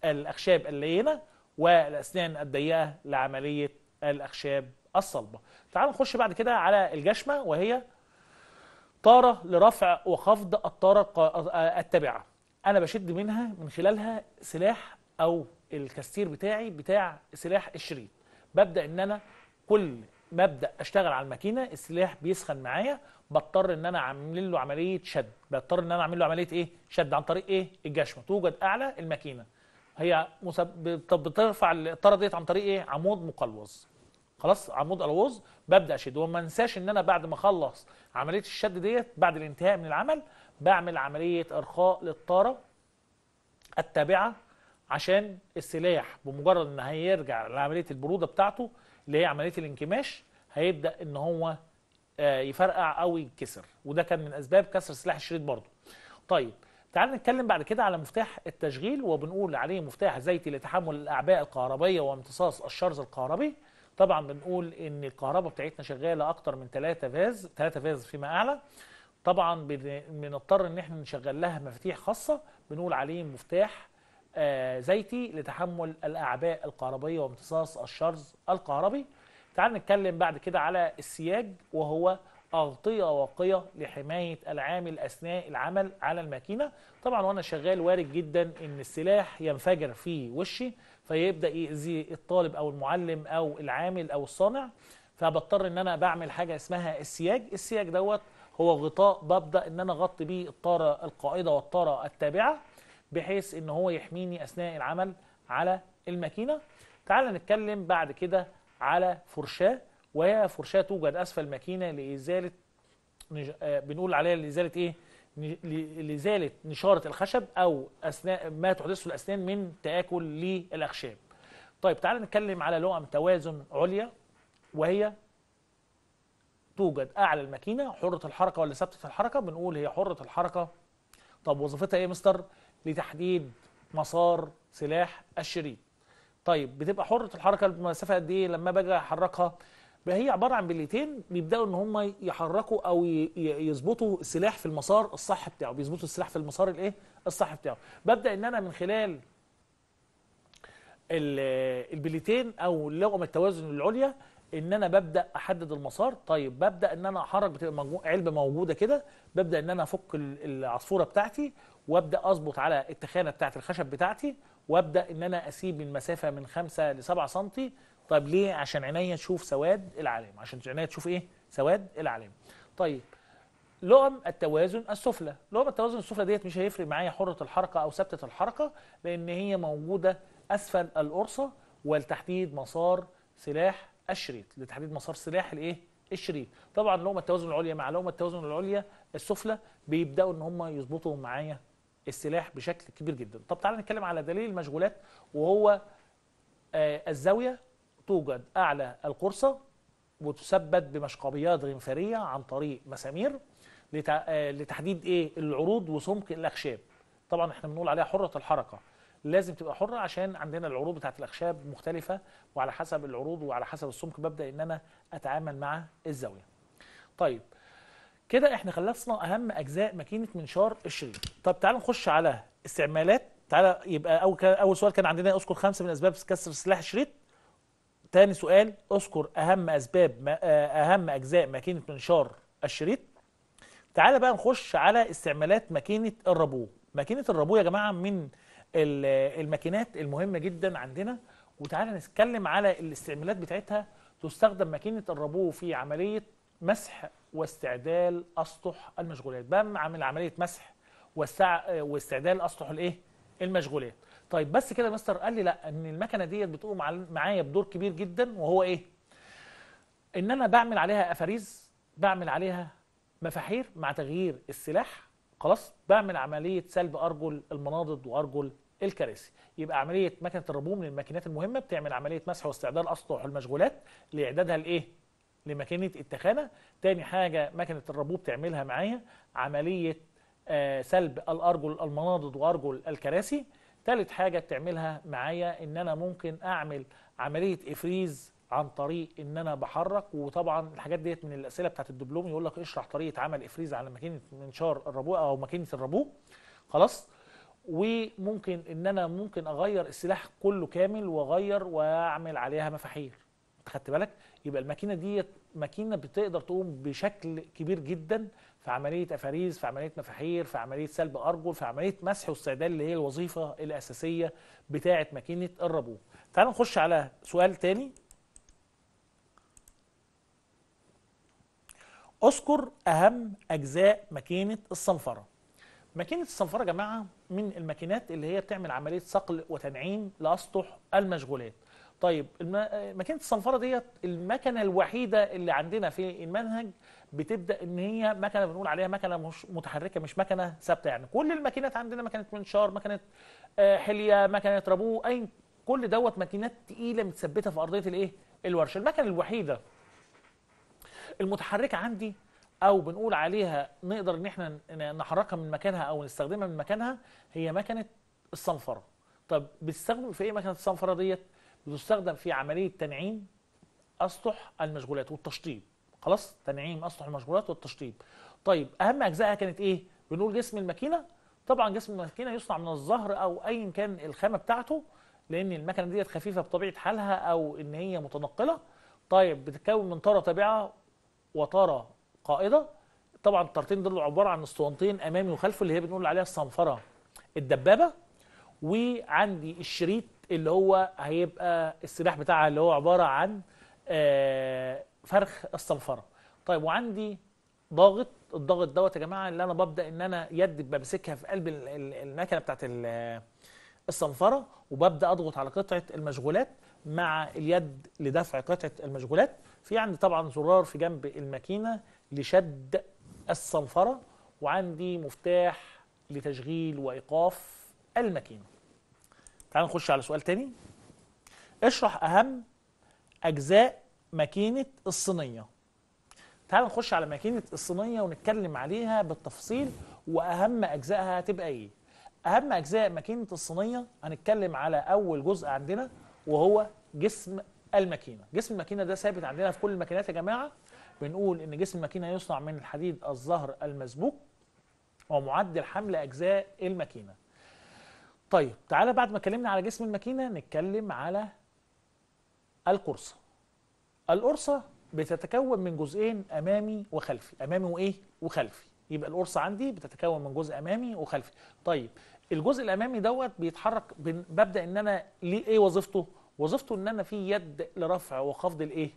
الاخشاب اللينه والأسنان الضيقة لعملية الأخشاب الصلبة تعال نخش بعد كده على الجشمة وهي طارة لرفع وخفض الطارة التابعة أنا بشد منها من خلالها سلاح أو الكاستير بتاعي بتاع سلاح الشريط ببدأ إن أنا كل ما ابدا اشتغل على الماكينه السلاح بيسخن معايا بضطر ان انا اعمل له عمليه شد بضطر ان انا اعمل له عمليه ايه شد عن طريق ايه الجشمه توجد اعلى الماكينه هي بترفع الطاره ديت عن طريق ايه عمود مقلوز خلاص عمود الوز ببدا اشد وما انساش ان انا بعد ما اخلص عمليه الشد ديت بعد الانتهاء من العمل بعمل عمليه ارخاء للطاره التابعه عشان السلاح بمجرد ان هيرجع لعمليه البروده بتاعته اللي هي عمليه الانكماش هيبدا ان هو آه، يفرقع او يتكسر وده كان من اسباب كسر سلاح الشريط برضه طيب تعال نتكلم بعد كده على مفتاح التشغيل وبنقول عليه مفتاح زيتي لتحمل الأعباء الكهربية وامتصاص الشرز الكهربي طبعا بنقول ان الكهرباء بتاعتنا شغاله اكتر من 3 فاز 3 فاز فيما اعلى طبعا بنضطر ان احنا نشغل لها مفاتيح خاصه بنقول عليه مفتاح آه، زيتي لتحمل الاعباء الكهربيه وامتصاص الشرز الكهربي تعال نتكلم بعد كده على السياج وهو أغطية واقية لحماية العامل أثناء العمل على الماكينة طبعا وأنا شغال وارد جدا أن السلاح ينفجر في وشي فيبدأ يأذي الطالب أو المعلم أو العامل أو الصانع فبضطر أن أنا بعمل حاجة اسمها السياج السياج دوت هو غطاء ببدأ أن أنا أغطي بيه الطارة القائدة والطارة التابعة بحيث أن هو يحميني أثناء العمل على الماكينة تعال نتكلم بعد كده على فرشاه وهي فرشاة توجد أسفل الماكينه لإزالة نج... آه، بنقول عليها لإزالة إيه؟ لإزالة نشارة الخشب أو أثناء ما تحدثه الأسنان من تآكل للأخشاب. طيب تعالى نتكلم على لقم توازن عليا وهي توجد أعلى الماكينة حرة الحركة ولا ثابتة الحركة بنقول هي حرة الحركة طب وظيفتها إيه يا مستر؟ لتحديد مسار سلاح الشريط. طيب بتبقى حرة الحركة المسافه قد إيه لما باجي أحركها؟ هي عباره عن بليتين بيبداوا ان هم يحركوا او يظبطوا السلاح في المسار الصح بتاعه بيظبطوا السلاح في المسار الايه الصح بتاعه ببدا ان انا من خلال البليتين او لغم التوازن العليا ان انا ببدا احدد المسار طيب ببدا ان انا احرك بتبقى علبه موجوده كده ببدا ان انا افك العصفوره بتاعتي وابدا اظبط على التخانه بتاعت الخشب بتاعتي وابدا ان انا اسيب المسافه من 5 ل 7 سم طيب ليه عشان عينيا تشوف سواد العلامه عشان عينيا تشوف ايه سواد العلامه طيب لقم التوازن السفلى لقم التوازن السفلى ديت مش هيفرق معايا حره الحركه او ثابته الحركه لان هي موجوده اسفل القرصه ولتحديد مسار سلاح الشريط لتحديد مسار سلاح الايه الشريط طبعا لقمه التوازن العليا مع لقمه التوازن العليا السفلى بيبداوا ان هم يظبطوا معايا السلاح بشكل كبير جدا طب تعالى نتكلم على دليل المشغولات وهو آه الزاويه توجد أعلى القرصة وتثبت بمشقبيات غنفرية عن طريق مسامير آه، لتحديد إيه العروض وسمك الأخشاب طبعا احنا بنقول عليها حرة الحركة لازم تبقى حرة عشان عندنا العروض بتاعت الأخشاب مختلفة وعلى حسب العروض وعلى حسب السمك ببدأ إن أنا أتعامل مع الزاوية طيب كده احنا خلصنا أهم أجزاء ماكينة منشار الشريط طب تعالوا نخش على استعمالات تعالى يبقى أول, أول سؤال كان عندنا أذكر خمسة من أسباب كسر سلاح الشريط تاني سؤال اذكر اهم اسباب آه، اهم اجزاء ماكينه منشار الشريط تعالى بقى نخش على استعمالات ماكينه الربو ماكينه الربو يا جماعه من الماكينات المهمه جدا عندنا وتعالى نتكلم على الاستعمالات بتاعتها تستخدم ماكينه الربو في عمليه مسح واستعدال اسطح المشغولات بعمل عمليه مسح واستعدال اسطح الايه المشغولات طيب بس كده يا مستر قال لي لا ان المكنه ديت بتقوم معايا بدور كبير جدا وهو ايه ان انا بعمل عليها افاريز بعمل عليها مفاحير مع تغيير السلاح خلاص بعمل عمليه سلب ارجل المناضد وارجل الكراسي يبقى عمليه مكنه الربو من الماكينات المهمه بتعمل عمليه مسح واستعدال اسطح المشغولات لاعدادها لايه لماكينه التخانه تاني حاجه مكنه الربو بتعملها معايا عمليه آه سلب الارجل المناضد وارجل الكراسي تالت حاجة بتعملها معايا ان انا ممكن اعمل عملية افريز عن طريق ان انا بحرك وطبعا الحاجات ديت من الاسئله بتاعت الدبلوم يقول لك اشرح طريقه عمل افريز على ماكينه منشار الربو او ماكينه الربو خلاص وممكن ان انا ممكن اغير السلاح كله كامل واغير واعمل عليها مفاحير خدت بالك يبقى الماكينه ديت ماكينه بتقدر تقوم بشكل كبير جدا في عمليه افاريز في عمليه مفاحير في عمليه سلب ارجل في عمليه مسح واستعداد اللي هي الوظيفه الاساسيه بتاعه ماكينه الربو تعالوا نخش على سؤال تاني اذكر اهم اجزاء ماكينه الصنفره ماكينه الصنفره يا جماعه من الماكينات اللي هي بتعمل عمليه صقل وتنعيم لاسطح المشغولات طيب ماكينه الصنفره ديت المكنه الوحيده اللي عندنا في المنهج بتبدا ان هي مكنه بنقول عليها مكنه مش متحركه مش مكنه ثابته يعني كل الماكينات عندنا مكنه منشار مكنه آه، حليه مكنه رابو اي كل دوت ماكينات تقيله متثبته في ارضيه الايه الورشه المكنه الوحيده المتحركه عندي او بنقول عليها نقدر ان احنا نحركها من مكانها او نستخدمها من مكانها هي مكنه الصنفره طب بتستخدم في ايه مكنه الصنفره ديت يستخدم في عملية تنعيم أسطح المشغولات والتشطيب خلاص تنعيم أسطح المشغولات والتشطيب طيب أهم أجزائها كانت إيه؟ بنقول جسم الماكينة طبعا جسم الماكينة يصنع من الزهر أو أيا كان الخامة بتاعته لأن المكنة ديت خفيفة بطبيعة حالها أو إن هي متنقلة طيب بتتكون من طارة تابعة وطارة قائدة طبعا الطارتين دول عبارة عن اسطوانتين أمامي وخلفي اللي هي بنقول عليها الصنفرة الدبابة وعندي الشريط اللي هو هيبقى السلاح بتاعها اللي هو عبارة عن آه، فرخ الصنفرة طيب وعندي ضاغط الضغط دوت يا جماعه اللي انا ببدا ان انا يد بمسكها في قلب المكنه بتاعت الصنفره وببدا اضغط على قطعه المشغولات مع اليد لدفع قطعه المشغولات في عندي طبعا زرار في جنب الماكينه لشد الصنفره وعندي مفتاح لتشغيل وايقاف الماكينه تعال نخش على سؤال تاني اشرح اهم اجزاء ماكينه الصينيه تعال نخش على ماكينه الصينيه ونتكلم عليها بالتفصيل واهم اجزائها هتبقى ايه اهم اجزاء ماكينه الصينيه هنتكلم على اول جزء عندنا وهو جسم الماكينه جسم الماكينه ده ثابت عندنا في كل الماكينات يا جماعه بنقول ان جسم الماكينه يصنع من الحديد الزهر المسبوك ومعدل حمل اجزاء الماكينه طيب تعالى بعد ما اتكلمنا على جسم الماكينة نتكلم على القرصة القرصة بتتكون من جزئين أمامي وخلفي أمامي وإيه؟ وخلفي يبقى القرصة عندي بتتكون من جزء أمامي وخلفي طيب الجزء الأمامي دوت بيتحرك ببدأ إن أنا ليه إيه وظيفته؟ وظيفته إن أنا في يد لرفع وخفض الإيه؟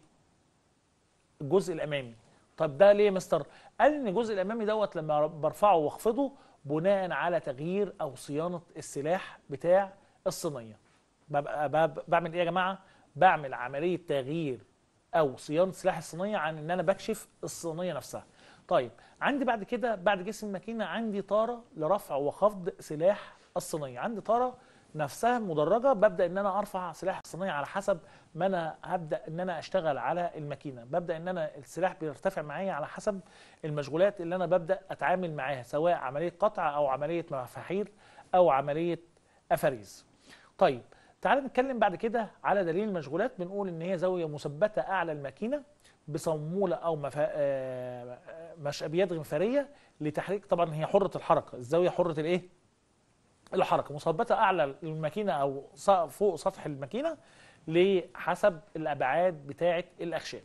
الجزء الأمامي طب ده ليه يا مستر؟ قال إن الجزء الأمامي دوت لما برفعه وأخفضه بناء على تغيير او صيانه السلاح بتاع الصينيه ببقى بعمل ايه يا جماعه بعمل عمليه تغيير او صيانه سلاح الصينيه عن ان انا بكشف الصينيه نفسها طيب عندي بعد كده بعد جسم الماكينه عندي طاره لرفع وخفض سلاح الصينيه عندي طاره نفسها مدرجه ببدا ان انا ارفع سلاح الصينيه على حسب ما انا هبدا ان انا اشتغل على الماكينه ببدا ان انا السلاح بيرتفع معايا على حسب المشغولات اللي انا ببدا اتعامل معاها سواء عمليه قطع او عمليه مفاحيل او عمليه افاريز طيب تعال نتكلم بعد كده على دليل المشغولات بنقول ان هي زاويه مثبته اعلى الماكينه بصموله او مفا... آه، مش ابيات غنفريه لتحريك طبعا هي حره الحركه الزاويه حره الايه الحركه مثبته اعلى الماكينه او فوق سطح الماكينه لحسب الابعاد بتاعه الاخشاب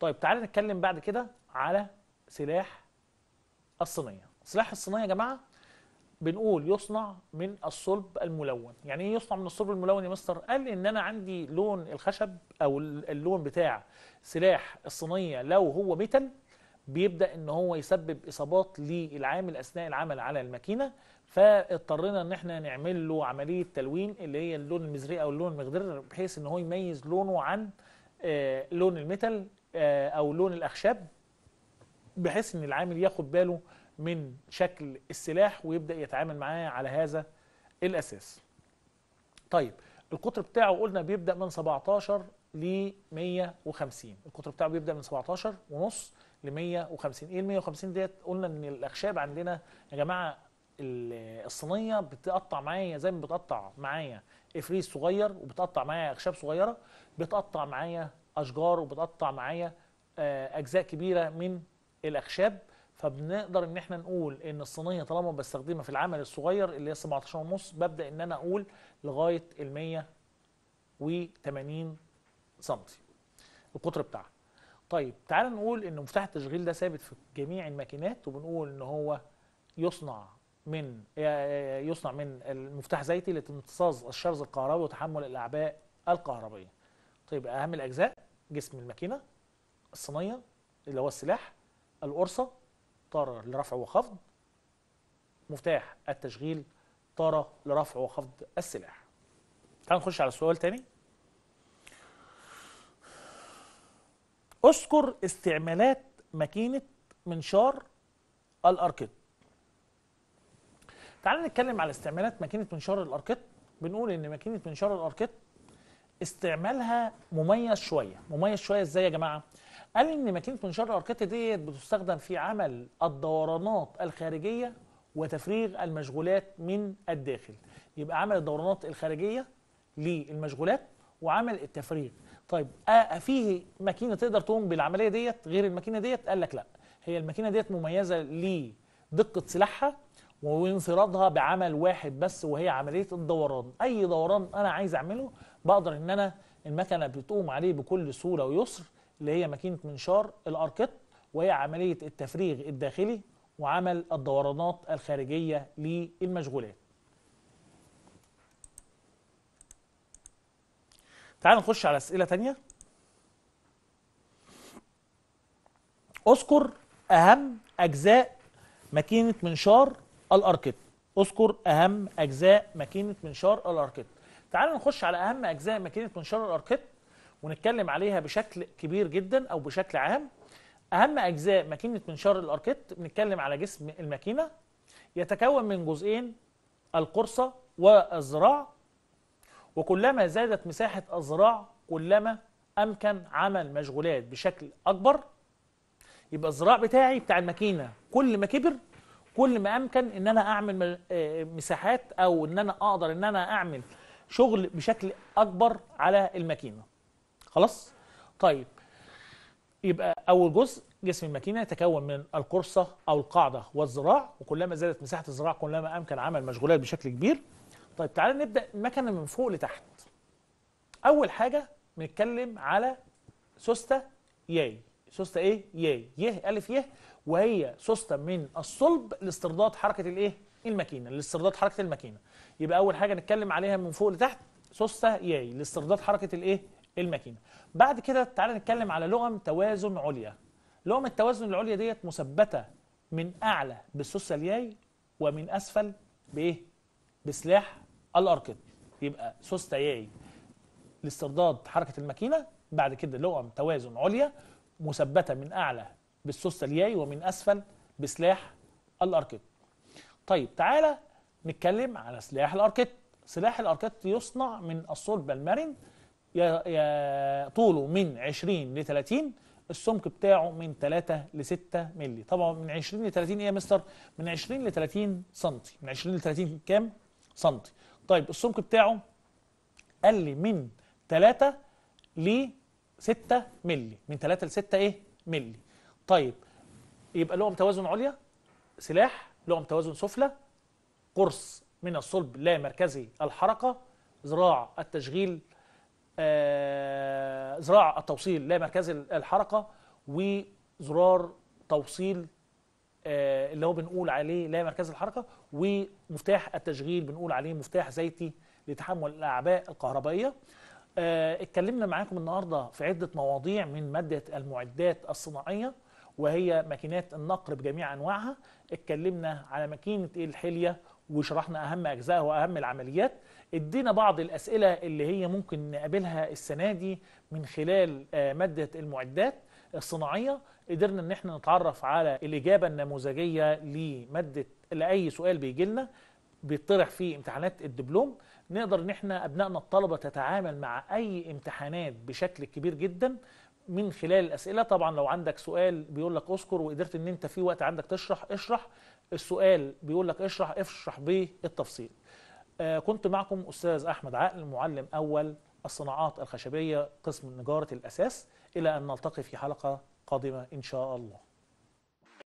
طيب تعالى نتكلم بعد كده على سلاح الصينيه سلاح الصينيه يا جماعه بنقول يصنع من الصلب الملون يعني ايه يصنع من الصلب الملون يا مستر قال ان انا عندي لون الخشب او اللون بتاع سلاح الصينيه لو هو ميتال بيبدا ان هو يسبب اصابات للعامل اثناء العمل على الماكينه فاضطرينا ان احنا نعمل له عمليه تلوين اللي هي اللون المزري او اللون المخضر بحيث ان هو يميز لونه عن آه، لون الميتال آه، او لون الاخشاب بحيث ان العامل ياخد باله من شكل السلاح ويبدا يتعامل معاه على هذا الاساس طيب القطر بتاعه قلنا بيبدا من 17 ل 150 القطر بتاعه بيبدا من 17 ونص ل 150 ايه ال 150 ديت قلنا ان الاخشاب عندنا يا جماعه الصينيه بتقطع معايا زي ما بتقطع معايا افريز صغير وبتقطع معايا اخشاب صغيره بتقطع معايا اشجار وبتقطع معايا آه، اجزاء كبيره من الاخشاب فبنقدر ان احنا نقول ان الصينيه طالما بستخدمها في العمل الصغير اللي هي 17 ونص ببدا ان انا اقول لغايه ال 180 سم القطر بتاعها طيب تعال نقول ان مفتاح التشغيل ده ثابت في جميع الماكينات وبنقول ان هو يصنع من آه، آه، يصنع من المفتاح زيتي لامتصاص الشرز الكهربي وتحمل الاعباء الكهربيه طيب اهم الاجزاء جسم الماكينه الصينيه اللي هو السلاح القرصه طاره لرفع وخفض مفتاح التشغيل طاره لرفع وخفض السلاح تعال نخش على سؤال تاني اذكر استعمالات ماكينه منشار الاركيد تعال نتكلم على استعمالات ماكينه منشار الاركيد بنقول ان ماكينه منشار الاركيد استعمالها مميز شويه مميز شويه ازاي يا جماعه قال ان ماكينه منشار الاركيد ديت بتستخدم في عمل الدورانات الخارجيه وتفريغ المشغولات من الداخل يبقى عمل الدورانات الخارجيه للمشغولات وعمل التفريغ طيب آه فيه ماكينه تقدر تقوم بالعمليه ديت غير الماكينه ديت قال لك لا هي الماكينه ديت مميزه لدقه سلاحها وانفرادها بعمل واحد بس وهي عمليه الدوران اي دوران انا عايز اعمله بقدر ان انا المكنه بتقوم عليه بكل سهوله ويسر اللي هي ماكينه منشار الاركت وهي عمليه التفريغ الداخلي وعمل الدورانات الخارجيه للمشغولات تعال نخش على اسئله تانية اذكر اهم اجزاء ماكينه منشار الاركت اذكر اهم اجزاء ماكينه منشار الاركت تعال نخش على اهم اجزاء ماكينه منشار الاركت ونتكلم عليها بشكل كبير جدا او بشكل عام اهم اجزاء ماكينه منشار الاركت بنتكلم على جسم الماكينه يتكون من جزئين القرصه والذراع وكلما زادت مساحة أزراع كلما أمكن عمل مشغولات بشكل أكبر يبقى الزراع بتاعي بتاع الماكينة كل ما كبر كل ما أمكن إن أنا أعمل آه، مساحات أو إن أنا أقدر إن أنا أعمل شغل بشكل أكبر على الماكينة خلاص؟ طيب يبقى أول جزء جسم الماكينة يتكون من القرصة أو القاعدة والزراع وكلما زادت مساحة الزراع كلما أمكن عمل مشغولات بشكل كبير طيب تعالى نبدا المكنه من فوق لتحت اول حاجه بنتكلم على سوسته ياي سوسته ايه ياي يه الف يه وهي سوسته من الصلب لاسترداد حركه الايه الماكينه لاسترداد حركه الماكينه يبقى اول حاجه نتكلم عليها من فوق لتحت سوسته ياي لاسترداد حركه الايه الماكينه بعد كده تعالى نتكلم على لغم توازن عليا لغم التوازن العليا ديت مثبته من اعلى بالسوسته الياي ومن اسفل بايه بسلاح الاركد يبقى سوستياي ياي لاسترداد حركه الماكينه بعد كده لقم توازن عليا مثبته من اعلى بالسوست الياي ومن اسفل بسلاح الاركت طيب تعالى نتكلم على سلاح الاركت سلاح الاركت يصنع من الصلب المرن طوله من 20 ل 30 السمك بتاعه من 3 ل 6 مللي طبعا من 20 ل 30 ايه يا مستر من 20 ل 30 سنتي من 20 ل 30 كام سنتي طيب السمك بتاعه قل من 3 ل 6 مللي من 3 ل 6 ايه مللي طيب يبقى لهم توازن عليا سلاح لهم توازن سفلى قرص من الصلب لا مركزي الحركة ذراع التشغيل ذراع آه التوصيل لا مركزي الحركة وزرار توصيل آه، اللي هو بنقول عليه لا مركز الحركه ومفتاح التشغيل بنقول عليه مفتاح زيتي لتحمل الاعباء الكهربائيه آه، اتكلمنا معاكم النهارده في عده مواضيع من ماده المعدات الصناعيه وهي ماكينات النقر بجميع انواعها اتكلمنا على ماكينه الحليه وشرحنا اهم اجزائها واهم العمليات ادينا بعض الاسئله اللي هي ممكن نقابلها السنه دي من خلال آه، ماده المعدات الصناعيه قدرنا ان احنا نتعرف على الاجابه النموذجيه لماده لاي سؤال بيجي لنا بيطرح فيه امتحانات الدبلوم نقدر ان احنا ابنائنا الطلبه تتعامل مع اي امتحانات بشكل كبير جدا من خلال الاسئله طبعا لو عندك سؤال بيقول لك اذكر وقدرت ان انت في وقت عندك تشرح اشرح السؤال بيقول لك اشرح اشرح بالتفصيل آه كنت معكم استاذ احمد عقل معلم اول الصناعات الخشبيه قسم نجاره الاساس الى ان نلتقي في حلقه القادمة إن شاء الله